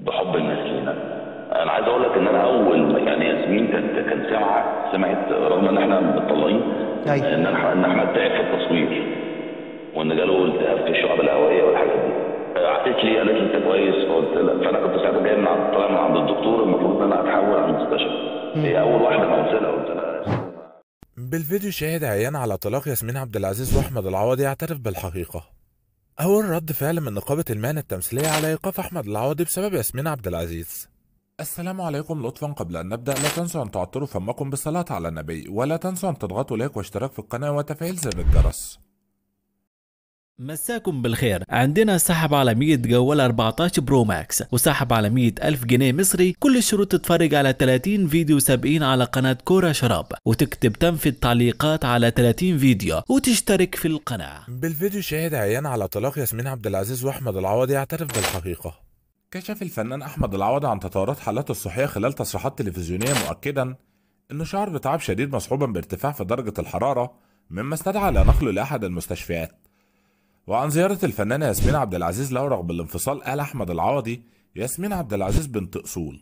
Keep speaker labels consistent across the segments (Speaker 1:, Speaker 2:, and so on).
Speaker 1: بحب الناس لينا انا عايز اقول لك ان انا اول يعني ياسمين كانت كان سمعت سمعت رغم ان احنا متطلعين ان ان ان احمد تعب في التصوير وان جاله التهاب في الشعب الهوائيه والحاجات دي آه، عقلت لي قالت لي انت كويس فقلت لها فانا كنت ساعتها جاي من عند طالع من عند الدكتور المفروض ان انا اتحول على المستشفى هي اول واحده انا قلت لها قلت لها بالفيديو شاهد عيان على طلاق ياسمين عبد العزيز واحمد العوضي يعترف بالحقيقه أول رد فعل من نقابة المهنة التمثيلية على إيقاف أحمد العوضي بسبب ياسمين عبد العزيز السلام عليكم لطفا قبل أن نبدأ لا تنسوا أن تعطروا فمكم بالصلاة على النبي ولا تنسوا أن تضغطوا لايك واشتراك في القناة وتفعيل زر الجرس مساكم بالخير عندنا سحب على 100 جوال 14 برو ماكس وسحب على 100 ألف جنيه مصري كل الشروط تتفرج على 30 فيديو 70 على قناة كورة شراب وتكتب تم في التعليقات على 30 فيديو وتشترك في القناة بالفيديو شاهد عيان على طلاق ياسمين عبد العزيز وأحمد العوضي يعترف بالحقيقة كشف الفنان أحمد العوض عن تطورات حالته الصحية خلال تصريحات تلفزيونية مؤكدا إنه شعر بتعب شديد مصحوبا بارتفاع في درجة الحرارة مما استدعى لنقله لأحد المستشفيات وعن زيارة الفنانة ياسمين عبد العزيز له رغم الانفصال قال أحمد العوضي ياسمين عبد العزيز بنت أصول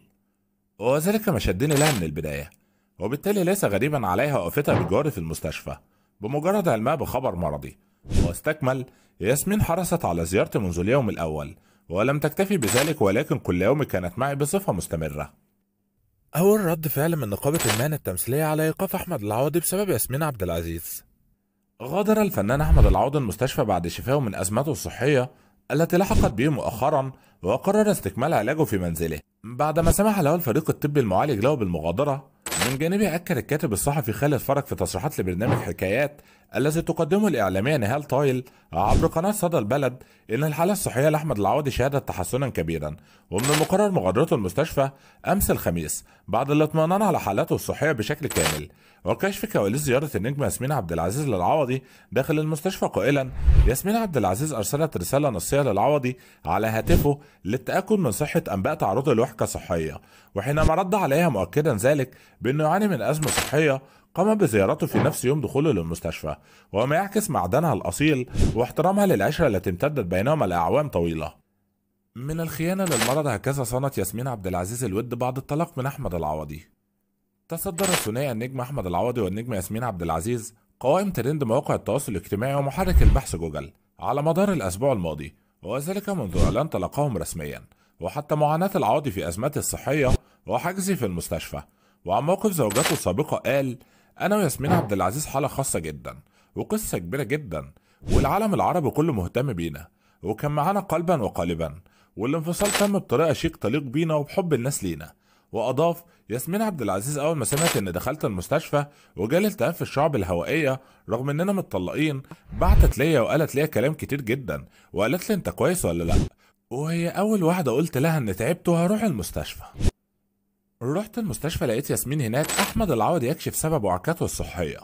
Speaker 1: وذلك ما شدني لها من البداية وبالتالي ليس غريبا عليها وقفتها بجواري في المستشفى بمجرد علمها بخبر مرضي واستكمل ياسمين حرصت على زيارتي منذ اليوم الأول ولم تكتفي بذلك ولكن كل يوم كانت معي بصفة مستمرة أول رد فعل من نقابة المهنة التمثيلية على إيقاف أحمد العوضي بسبب ياسمين عبد العزيز غادر الفنان أحمد العوض المستشفى بعد شفائه من أزمته الصحية التي لحقت به مؤخرا وقرر استكمال علاجه في منزله بعدما سمح له الفريق الطبي المعالج له بالمغادرة من جانبه أكد الكاتب الصحفي خالد فرج في تصريحات لبرنامج حكايات الذي تقدمه الإعلامية نهال طايل عبر قناة صدى البلد إن الحالة الصحية لأحمد العوضي شهدت تحسنا كبيرا ومن المقرر مغادرته المستشفى أمس الخميس بعد الاطمئنان على حالته الصحية بشكل كامل وكشف كواليس زيارة النجم ياسمين عبد العزيز للعوضي داخل المستشفى قائلا ياسمين عبد العزيز أرسلت رسالة نصية للعوضي على هاتفه للتأكد من صحة أنباء تعرضه لوحكة صحية وحينما رد عليها مؤكدا ذلك بأنه يعاني من أزمة صحية قام بزيارته في نفس يوم دخوله للمستشفى وما يعكس معدنها الأصيل واحترامها للعشرة التي امتدت بينهما لأعوام طويلة من الخيانة للمرض هكذا صنت ياسمين عبد العزيز الود بعد الطلاق من أحمد العوضي تصدر الثنائي النجم أحمد العوضي والنجم ياسمين عبد العزيز قوائم ترند مواقع التواصل الاجتماعي ومحرك البحث جوجل على مدار الأسبوع الماضي وذلك منذ إعلان طلاقهم رسميا وحتى معاناة العوضي في أزمته الصحية وحجزه في المستشفى وعن موقف زوجته السابقة قال أنا وياسمين عبد العزيز حالة خاصة جدا وقصة كبيرة جدا والعالم العربي كله مهتم بينا وكان معانا قلبا وقالبا والانفصال تم بطريقة شيك تليق بينا وبحب الناس لينا وأضاف ياسمين عبد العزيز أول ما سمعت إن دخلت المستشفى وجالي التهاب في الشعب الهوائية رغم إننا متطلقين بعتت ليا وقالت ليا كلام كتير جدا وقالت لي أنت كويس ولا لأ وهي أول واحدة قلت لها إن تعبت وهروح المستشفى رحت المستشفى لقيت ياسمين هناك أحمد العوضي يكشف سبب وعكاته الصحية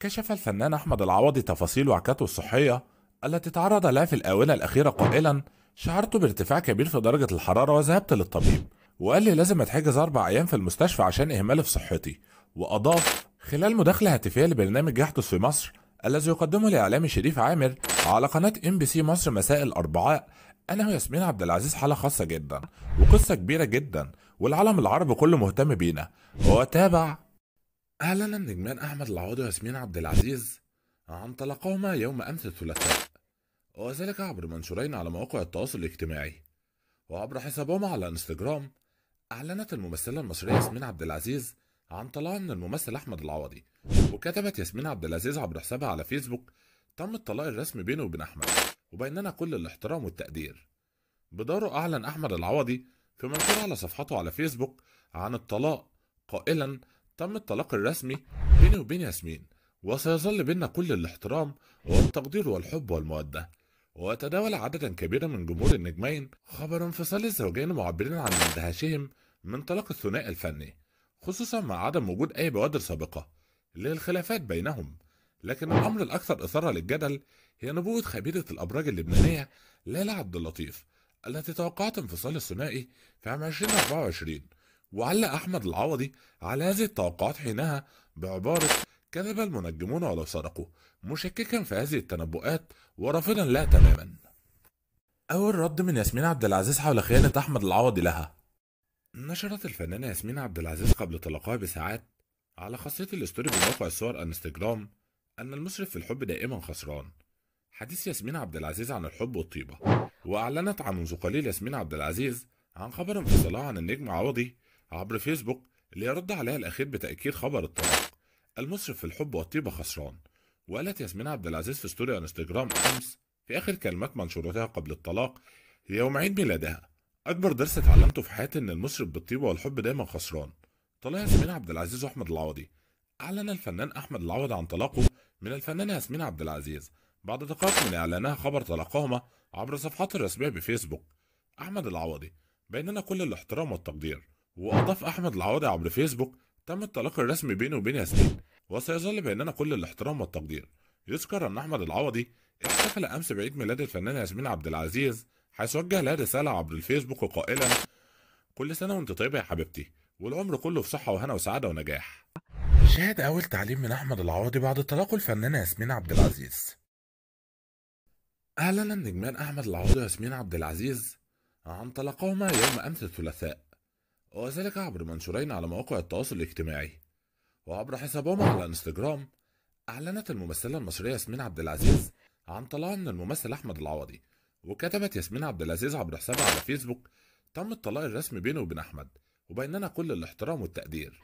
Speaker 1: كشف الفنان أحمد العوضي تفاصيل وعكاته الصحية التي تعرض لها في الآونة الأخيرة قائلا شعرت بارتفاع كبير في درجة الحرارة وذهبت للطبيب وقال لي لازم أتحجز أربع أيام في المستشفى عشان إهمالي في صحتي وأضاف خلال مداخلة هاتفية لبرنامج يحدث في مصر الذي يقدمه الإعلامي شريف عامر على قناة ام بي سي مصر مساء الأربعاء أنا وياسمين عبد العزيز حالة خاصة جدا وقصة كبيرة جدا والعالم العربي كله مهتم بينا وتابع أعلن النجمان أحمد العوضي وياسمين عبد العزيز عن طلاقهما يوم أمس الثلاثاء وذلك عبر منشورين على مواقع التواصل الاجتماعي وعبر حسابهما على انستجرام أعلنت الممثلة المصرية ياسمين عبد العزيز عن طلاقها من الممثل أحمد العوضي وكتبت ياسمين عبد العزيز عبر حسابها على فيسبوك تم الطلاق الرسمي بينه وبين أحمد وبيننا كل الاحترام والتقدير بداره أعلن أحمد العوضي في منشور على صفحته على فيسبوك عن الطلاق قائلا تم الطلاق الرسمي بيني وبين ياسمين وسيظل بيننا كل الاحترام والتقدير والحب والمودة وتداول عددا كبيرا من جمهور النجمين خبر انفصال الزوجين معبرين عن اندهاشهم من طلاق الثنائي الفني خصوصا مع عدم وجود أي بوادر سابقة للخلافات بينهم لكن الأمر الأكثر إثارة للجدل هي نبوة خبيرة الأبراج اللبنانية ليلى عبد اللطيف التي توقعت انفصال الثنائي في عام 2024 وعلق أحمد العوضي على هذه التوقعات حينها بعبارة كذب المنجمون ولو سرقوا مشككا في هذه التنبؤات ورافضا لها تماما أول رد من ياسمين عبد العزيز حول خيانة أحمد العوضي لها نشرت الفنانة ياسمين عبد العزيز قبل طلاقها بساعات على خاصية الاستوري بموقع الصور انستجرام أن المسرف في الحب دائما خسران حديث ياسمين عبد العزيز عن الحب والطيبة وأعلنت عن منذ قليل ياسمين عبد العزيز عن خبر انفصالها عن النجم عوضي عبر فيسبوك ليرد عليها الأخير بتأكيد خبر الطلاق المصرف في الحب والطيبة خسران وقالت ياسمين عبد العزيز في ستوري انستجرام أمس في آخر كلمات منشورتها قبل الطلاق يوم عيد ميلادها أكبر درس اتعلمته في حياتي إن المصرف بالطيبة والحب دايما خسران طلع ياسمين عبد العزيز وأحمد العوضي أعلن الفنان أحمد العوضي عن طلاقه من الفنانة ياسمين عبد العزيز بعد دقائق من إعلانها خبر تلقاهما عبر صفحته الرسمية بفيسبوك أحمد العوضي بيننا كل الاحترام والتقدير وأضاف أحمد العوضي عبر فيسبوك تم الطلاق الرسمي بيني وبين ياسمين وسيظل بيننا كل الاحترام والتقدير يذكر أن أحمد العوضي احتفل أمس بعيد ميلاد الفنانة ياسمين عبد العزيز حيث وجه لها رسالة عبر الفيسبوك قائلا كل سنة وانت طيبة يا حبيبتي والعمر كله في صحة وهنا وسعادة ونجاح شاهد أول تعليم من أحمد العوضي بعد طلاق الفنانة ياسمين عبد العزيز أعلن النجمان أحمد العوضي وياسمين عبد العزيز عن طلاقهما يوم أمس الثلاثاء وذلك عبر منشورين على مواقع التواصل الاجتماعي وعبر حسابهما على انستجرام أعلنت الممثلة المصرية ياسمين عبد العزيز عن طلاقها من الممثل أحمد العوضي وكتبت ياسمين عبد العزيز عبر حسابها على فيسبوك تم الطلاق الرسمي بيني وبين أحمد وبيننا كل الاحترام والتقدير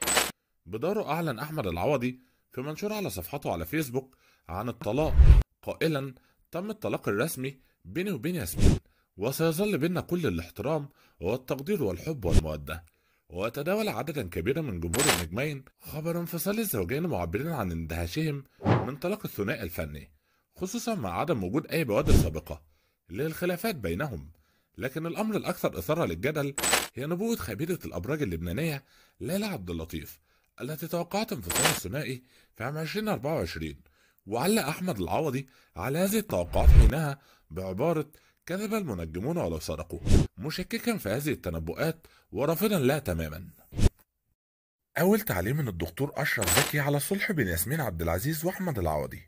Speaker 1: بداره أعلن أحمد العوضي في منشور على صفحته على فيسبوك عن الطلاق قائلا تم الطلاق الرسمي بيني وبين ياسمين وسيظل بيننا كل الاحترام والتقدير والحب والمودة وتداول عددا كبيرا من جمهور النجمين خبر انفصال الزوجين معبرين عن اندهاشهم من طلاق الثنائي الفني خصوصا مع عدم وجود أي بوادر سابقة للخلافات بينهم لكن الأمر الأكثر إثارة للجدل هي نبوءة خبيرة الأبراج اللبنانية ليلى عبد اللطيف التي توقعت انفصال الثنائي في عام 2024 وعلق أحمد العوضي على هذه التوقعات حينها بعبارة كذب المنجمون ولو صدقوا مشككا في هذه التنبؤات ورافضا لها تماما أول تعليم من الدكتور أشرف زكي على صلح بين ياسمين عبد العزيز وأحمد العوضي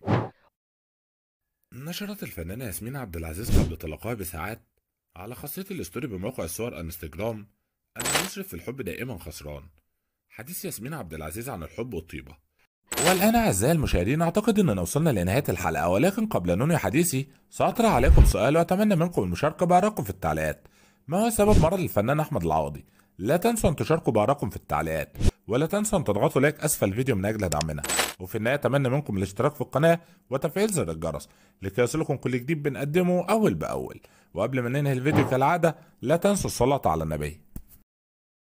Speaker 1: نشرت الفنانة ياسمين عبد العزيز قبل طلاقها بساعات على خاصية الستوري بموقع الصور انستجرام أن المشرف في الحب دائما خسران حديث ياسمين عبد العزيز عن الحب والطيبة والآن أعزائي المشاهدين أعتقد أننا وصلنا لنهاية الحلقة ولكن قبل أن ننهي حديثي سأطرح عليكم سؤال وأتمنى منكم المشاركة بآرائكم في التعليقات ما هو سبب مرض الفنان أحمد العوضي؟ لا تنسوا أن تشاركوا بآرائكم في التعليقات ولا تنسوا أن تضغطوا لايك أسفل الفيديو من أجل دعمنا وفي النهاية أتمنى منكم الاشتراك في القناة وتفعيل زر الجرس لكي يصلكم كل جديد بنقدمه أول بأول وقبل ما ننهي الفيديو كالعادة لا تنسوا الصلاة على النبي